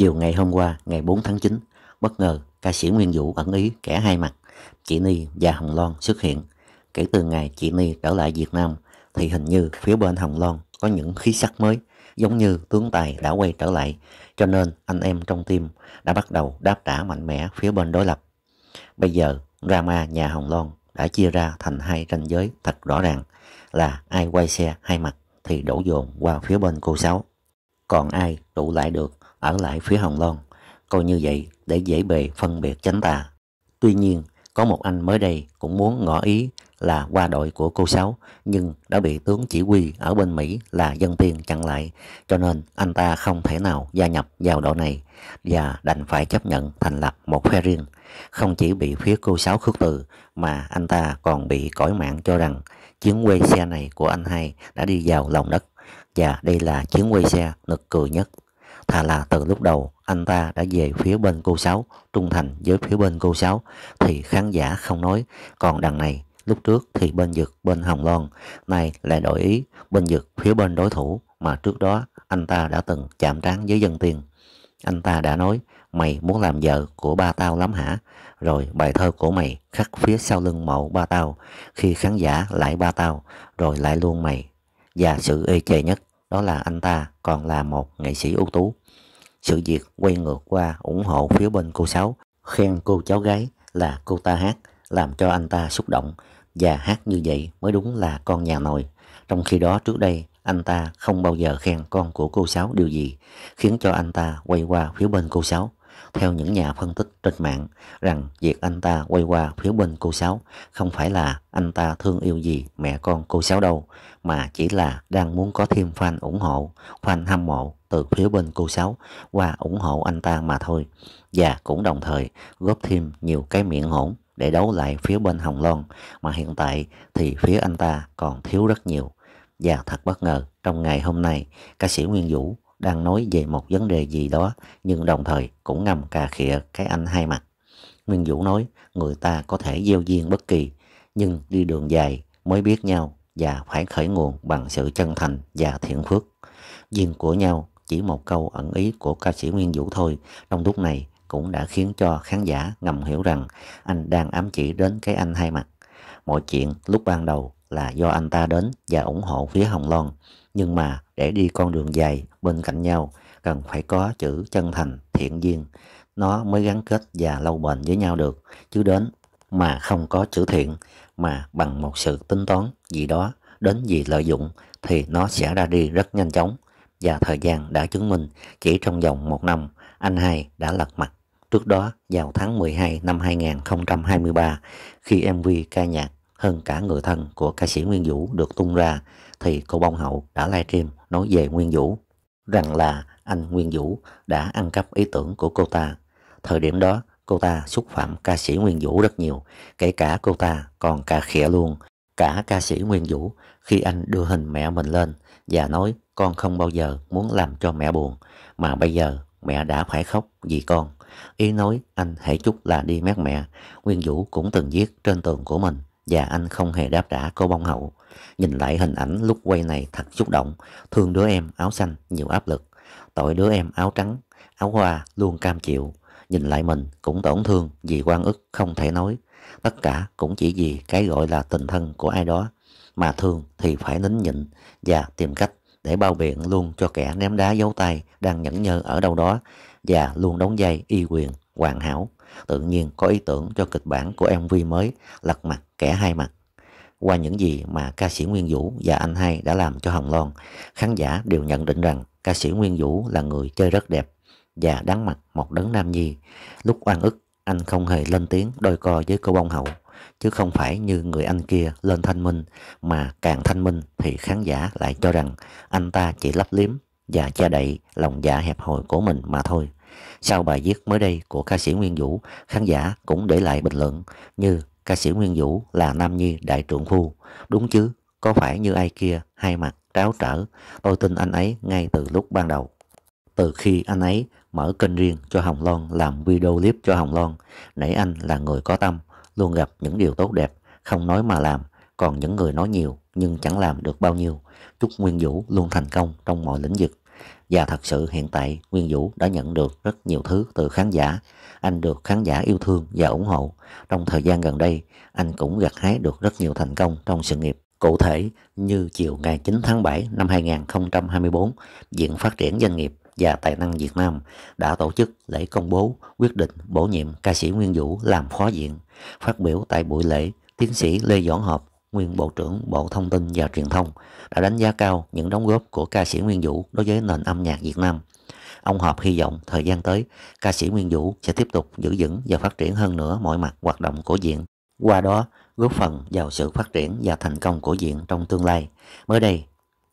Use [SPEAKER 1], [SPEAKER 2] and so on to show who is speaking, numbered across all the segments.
[SPEAKER 1] Chiều ngày hôm qua, ngày 4 tháng 9, bất ngờ ca sĩ Nguyên Vũ ẩn ý kẻ hai mặt, chị Ni và Hồng Loan xuất hiện. Kể từ ngày chị Ni trở lại Việt Nam thì hình như phía bên Hồng Loan có những khí sắc mới, giống như tướng tài đã quay trở lại, cho nên anh em trong tim đã bắt đầu đáp trả mạnh mẽ phía bên đối lập. Bây giờ, drama nhà Hồng Loan đã chia ra thành hai ranh giới thật rõ ràng là ai quay xe hai mặt thì đổ dồn qua phía bên cô Sáu. Còn ai trụ lại được ở lại phía Hồng Loan, coi như vậy để dễ bề phân biệt tránh tà. Tuy nhiên, có một anh mới đây cũng muốn ngỏ ý là qua đội của cô Sáu nhưng đã bị tướng chỉ huy ở bên Mỹ là dân tiên chặn lại cho nên anh ta không thể nào gia nhập vào đội này và đành phải chấp nhận thành lập một phe riêng. Không chỉ bị phía cô Sáu khước từ mà anh ta còn bị cõi mạng cho rằng chuyến quê xe này của anh hai đã đi vào lòng đất và đây là chuyến quê xe nực cười nhất Thà là từ lúc đầu anh ta đã về phía bên cô Sáu, trung thành với phía bên cô Sáu, thì khán giả không nói. Còn đằng này, lúc trước thì bên Dực, bên Hồng Loan, nay lại đổi ý, bên Dực phía bên đối thủ mà trước đó anh ta đã từng chạm trán với dân tiền. Anh ta đã nói, mày muốn làm vợ của ba tao lắm hả? Rồi bài thơ của mày khắc phía sau lưng mộ ba tao, khi khán giả lại ba tao, rồi lại luôn mày. Và sự ê chề nhất đó là anh ta còn là một nghệ sĩ ưu tú. Sự việc quay ngược qua ủng hộ phía bên cô Sáu, khen cô cháu gái là cô ta hát, làm cho anh ta xúc động và hát như vậy mới đúng là con nhà nội. Trong khi đó trước đây anh ta không bao giờ khen con của cô Sáu điều gì, khiến cho anh ta quay qua phía bên cô Sáu. Theo những nhà phân tích trên mạng rằng việc anh ta quay qua phía bên cô Sáu không phải là anh ta thương yêu gì mẹ con cô Sáu đâu mà chỉ là đang muốn có thêm fan ủng hộ, fan hâm mộ từ phía bên cô Sáu qua ủng hộ anh ta mà thôi và cũng đồng thời góp thêm nhiều cái miệng hỗn để đấu lại phía bên Hồng Loan mà hiện tại thì phía anh ta còn thiếu rất nhiều. Và thật bất ngờ, trong ngày hôm nay, ca sĩ Nguyên Vũ đang nói về một vấn đề gì đó nhưng đồng thời cũng ngầm cà khịa cái anh hai mặt. Nguyên Vũ nói người ta có thể gieo duyên bất kỳ nhưng đi đường dài mới biết nhau và phải khởi nguồn bằng sự chân thành và thiện phước. Duyên của nhau chỉ một câu ẩn ý của ca sĩ Nguyên Vũ thôi trong lúc này cũng đã khiến cho khán giả ngầm hiểu rằng anh đang ám chỉ đến cái anh hai mặt. Mọi chuyện lúc ban đầu là do anh ta đến và ủng hộ phía Hồng Loan. Nhưng mà để đi con đường dài bên cạnh nhau cần phải có chữ chân thành, thiện duyên. Nó mới gắn kết và lâu bền với nhau được. Chứ đến mà không có chữ thiện mà bằng một sự tính toán gì đó đến vì lợi dụng thì nó sẽ ra đi rất nhanh chóng. Và thời gian đã chứng minh chỉ trong vòng một năm anh hai đã lật mặt. Trước đó vào tháng 12 năm 2023 khi MV ca nhạc hơn cả người thân của ca sĩ Nguyên Vũ được tung ra thì cô Bông Hậu đã livestream nói về Nguyên Vũ rằng là anh Nguyên Vũ đã ăn cắp ý tưởng của cô ta. Thời điểm đó cô ta xúc phạm ca sĩ Nguyên Vũ rất nhiều, kể cả cô ta còn cà khịa luôn cả ca sĩ Nguyên Vũ khi anh đưa hình mẹ mình lên và nói con không bao giờ muốn làm cho mẹ buồn mà bây giờ mẹ đã phải khóc vì con. Ý nói anh hãy chút là đi mát mẹ, Nguyên Vũ cũng từng viết trên tường của mình và anh không hề đáp trả cô bông hậu. Nhìn lại hình ảnh lúc quay này thật xúc động, thương đứa em áo xanh nhiều áp lực, tội đứa em áo trắng, áo hoa luôn cam chịu. Nhìn lại mình cũng tổn thương vì quan ức không thể nói. Tất cả cũng chỉ vì cái gọi là tình thân của ai đó. Mà thương thì phải nín nhịn và tìm cách để bao biện luôn cho kẻ ném đá dấu tay đang nhẫn nhơ ở đâu đó và luôn đóng dây y quyền hoàn hảo, tự nhiên có ý tưởng cho kịch bản của MV mới lật mặt kẻ hai mặt. Qua những gì mà ca sĩ Nguyên Vũ và anh hai đã làm cho Hồng Loan, khán giả đều nhận định rằng ca sĩ Nguyên Vũ là người chơi rất đẹp và đáng mặt một đấng nam nhi. Lúc oan ức, anh không hề lên tiếng đôi co với cô bông hậu, chứ không phải như người anh kia lên thanh minh, mà càng thanh minh thì khán giả lại cho rằng anh ta chỉ lấp liếm và che đậy lòng dạ hẹp hòi của mình mà thôi. Sau bài viết mới đây của ca sĩ Nguyên Vũ, khán giả cũng để lại bình luận như ca sĩ Nguyên Vũ là Nam Nhi đại trượng phu. Đúng chứ, có phải như ai kia hai mặt tráo trở, tôi tin anh ấy ngay từ lúc ban đầu. Từ khi anh ấy mở kênh riêng cho Hồng Loan làm video clip cho Hồng Loan, nãy anh là người có tâm, luôn gặp những điều tốt đẹp, không nói mà làm, còn những người nói nhiều nhưng chẳng làm được bao nhiêu. Chúc Nguyên Vũ luôn thành công trong mọi lĩnh vực. Và thật sự hiện tại Nguyên Vũ đã nhận được rất nhiều thứ từ khán giả. Anh được khán giả yêu thương và ủng hộ. Trong thời gian gần đây, anh cũng gặt hái được rất nhiều thành công trong sự nghiệp. Cụ thể, như chiều ngày 9 tháng 7 năm 2024, Viện Phát triển Doanh nghiệp và Tài năng Việt Nam đã tổ chức lễ công bố quyết định bổ nhiệm ca sĩ Nguyên Vũ làm phó viện. Phát biểu tại buổi lễ, tiến sĩ Lê Doãn Hợp, nguyên Bộ trưởng Bộ Thông tin và Truyền thông, đã đánh giá cao những đóng góp của ca sĩ Nguyên Vũ đối với nền âm nhạc Việt Nam. Ông Hợp hy vọng thời gian tới, ca sĩ Nguyên Vũ sẽ tiếp tục giữ vững và phát triển hơn nữa mọi mặt hoạt động của diện. Qua đó, góp phần vào sự phát triển và thành công của diện trong tương lai. Mới đây,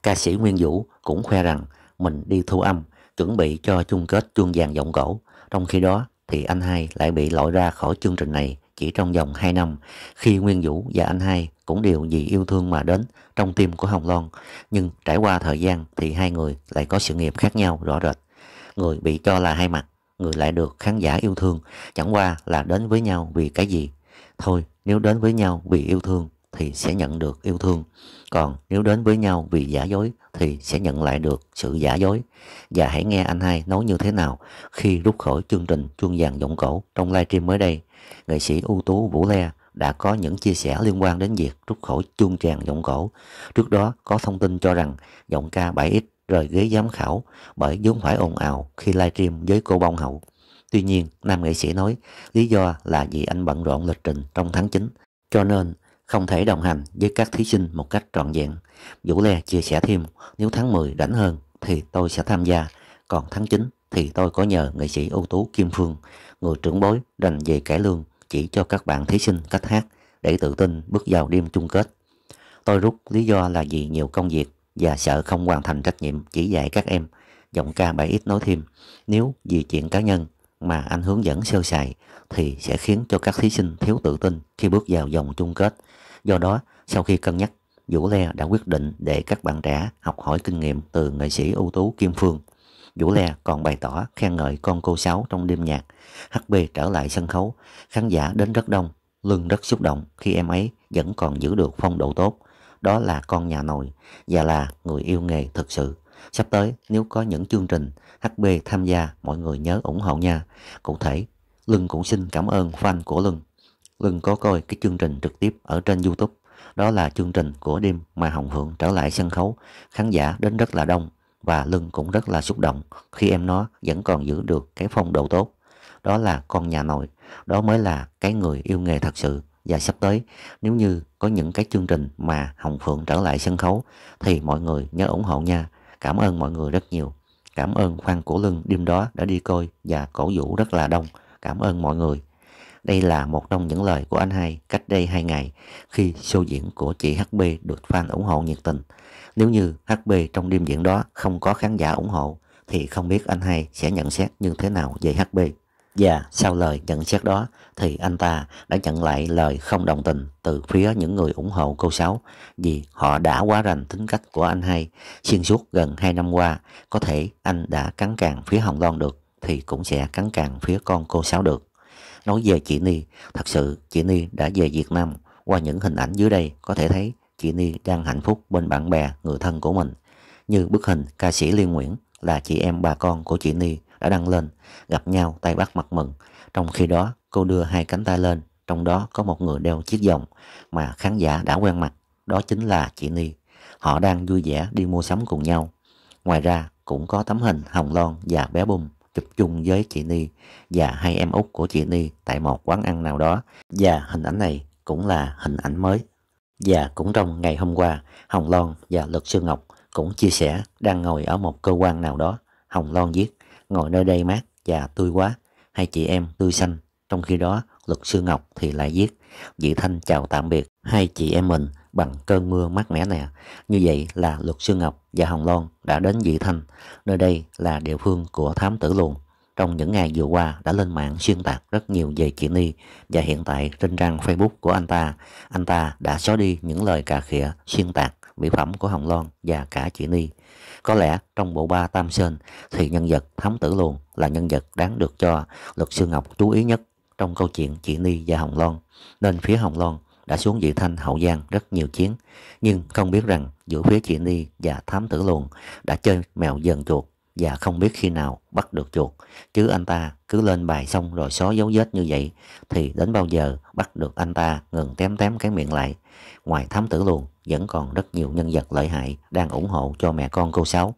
[SPEAKER 1] ca sĩ Nguyên Vũ cũng khoe rằng mình đi thu âm, chuẩn bị cho chung kết chuông vàng giọng cổ. Trong khi đó, thì anh hai lại bị loại ra khỏi chương trình này chỉ trong vòng 2 năm khi Nguyên Vũ và anh hai cũng đều vì yêu thương mà đến trong tim của Hồng Loan. Nhưng trải qua thời gian thì hai người lại có sự nghiệp khác nhau rõ rệt. Người bị cho là hai mặt, người lại được khán giả yêu thương, chẳng qua là đến với nhau vì cái gì. Thôi, nếu đến với nhau vì yêu thương thì sẽ nhận được yêu thương. Còn nếu đến với nhau vì giả dối thì sẽ nhận lại được sự giả dối. Và hãy nghe anh hai nói như thế nào khi rút khỏi chương trình chuông vàng giọng cổ trong livestream mới đây. Nghệ sĩ ưu tú Vũ Le đã có những chia sẻ liên quan đến việc rút khỏi chuông tràng giọng cổ. Trước đó có thông tin cho rằng giọng ca 7X rời ghế giám khảo bởi vốn phải ồn ào khi livestream với cô bông hậu. Tuy nhiên, nam nghệ sĩ nói lý do là vì anh bận rộn lịch trình trong tháng 9, cho nên không thể đồng hành với các thí sinh một cách trọn vẹn. Vũ Lê chia sẻ thêm, nếu tháng 10 rảnh hơn thì tôi sẽ tham gia, còn tháng 9 thì tôi có nhờ nghệ sĩ ưu tú Kim Phương, người trưởng bối rành về cải lương chỉ cho các bạn thí sinh cách hát để tự tin bước vào đêm chung kết. Tôi rút lý do là vì nhiều công việc và sợ không hoàn thành trách nhiệm chỉ dạy các em. Giọng ca 7X nói thêm, nếu vì chuyện cá nhân mà anh hướng dẫn sơ sài thì sẽ khiến cho các thí sinh thiếu tự tin khi bước vào vòng chung kết. Do đó, sau khi cân nhắc, Vũ Le đã quyết định để các bạn trẻ học hỏi kinh nghiệm từ nghệ sĩ ưu tú Kim Phương. Vũ Le còn bày tỏ khen ngợi con cô Sáu trong đêm nhạc. HB trở lại sân khấu, khán giả đến rất đông, Lưng rất xúc động khi em ấy vẫn còn giữ được phong độ tốt. Đó là con nhà nội và là người yêu nghề thực sự. Sắp tới nếu có những chương trình HB tham gia mọi người nhớ ủng hộ nha. Cụ thể, Lưng cũng xin cảm ơn fan của Lưng Lưng có coi cái chương trình trực tiếp ở trên Youtube. Đó là chương trình của đêm mà Hồng Phượng trở lại sân khấu. Khán giả đến rất là đông và Lưng cũng rất là xúc động khi em nó vẫn còn giữ được cái phong độ tốt. Đó là con nhà nội, đó mới là cái người yêu nghề thật sự. Và sắp tới nếu như có những cái chương trình mà Hồng Phượng trở lại sân khấu thì mọi người nhớ ủng hộ nha. Cảm ơn mọi người rất nhiều. Cảm ơn Khoan Cổ Lưng đêm đó đã đi coi và cổ vũ rất là đông. Cảm ơn mọi người. Đây là một trong những lời của anh hai cách đây 2 ngày khi show diễn của chị HB được fan ủng hộ nhiệt tình. Nếu như HB trong đêm diễn đó không có khán giả ủng hộ thì không biết anh hai sẽ nhận xét như thế nào về HB. Và dạ. sau lời nhận xét đó thì anh ta đã nhận lại lời không đồng tình từ phía những người ủng hộ cô Sáu vì họ đã quá rành tính cách của anh hai. Xuyên suốt gần 2 năm qua, có thể anh đã cắn càng phía Hồng Loan được thì cũng sẽ cắn càng phía con cô Sáu được. Nói về chị Ni, thật sự chị Ni đã về Việt Nam. Qua những hình ảnh dưới đây có thể thấy chị Ni đang hạnh phúc bên bạn bè, người thân của mình. Như bức hình ca sĩ Liên Nguyễn là chị em bà con của chị Ni đã đăng lên, gặp nhau tay bắt mặt mừng. Trong khi đó cô đưa hai cánh tay lên, trong đó có một người đeo chiếc vòng mà khán giả đã quen mặt, đó chính là chị Ni. Họ đang vui vẻ đi mua sắm cùng nhau. Ngoài ra cũng có tấm hình Hồng Loan và bé Bung chụp chung với chị Ni và hai em út của chị Ni tại một quán ăn nào đó và hình ảnh này cũng là hình ảnh mới. Và cũng trong ngày hôm qua, Hồng Loan và luật sư Ngọc cũng chia sẻ đang ngồi ở một cơ quan nào đó. Hồng Loan viết, ngồi nơi đây mát và tươi quá, hai chị em tươi xanh. Trong khi đó, luật sư Ngọc thì lại viết, Dị Thanh chào tạm biệt, hai chị em mình bằng cơn mưa mát mẻ này. Như vậy là luật sư Ngọc và Hồng Loan đã đến Dị Thanh, nơi đây là địa phương của thám tử luồn. Trong những ngày vừa qua đã lên mạng xuyên tạc rất nhiều về chị Ni và hiện tại trên trang Facebook của anh ta, anh ta đã xóa đi những lời cà khịa xuyên tạc mỹ phẩm của Hồng Loan và cả chị Ni. Có lẽ trong bộ ba Tam Sơn thì nhân vật thám tử luồn là nhân vật đáng được cho Luật Sư Ngọc chú ý nhất trong câu chuyện chị Ni và Hồng Loan. Nên phía Hồng Loan đã xuống dị Thanh, Hậu Giang rất nhiều chiến, nhưng không biết rằng giữa phía Chị Ni và Thám Tử Luồn đã chơi mèo dần chuột và không biết khi nào bắt được chuột. Chứ anh ta cứ lên bài xong rồi xóa dấu vết như vậy thì đến bao giờ bắt được anh ta ngừng tém tém cái miệng lại. Ngoài Thám Tử Luồn vẫn còn rất nhiều nhân vật lợi hại đang ủng hộ cho mẹ con cô Sáu.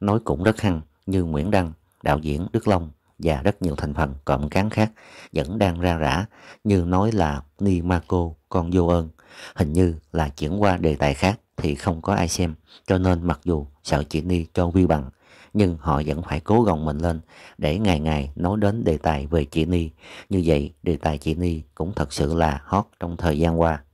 [SPEAKER 1] Nói cũng rất hăng như Nguyễn Đăng, đạo diễn Đức Long và rất nhiều thành phần cộm cán khác vẫn đang ra rã như nói là Ni Ma Cô con vô ơn. Hình như là chuyển qua đề tài khác thì không có ai xem cho nên mặc dù sợ chị Ni cho vi bằng nhưng họ vẫn phải cố gồng mình lên để ngày ngày nói đến đề tài về chị Ni. Như vậy đề tài chị Ni cũng thật sự là hot trong thời gian qua.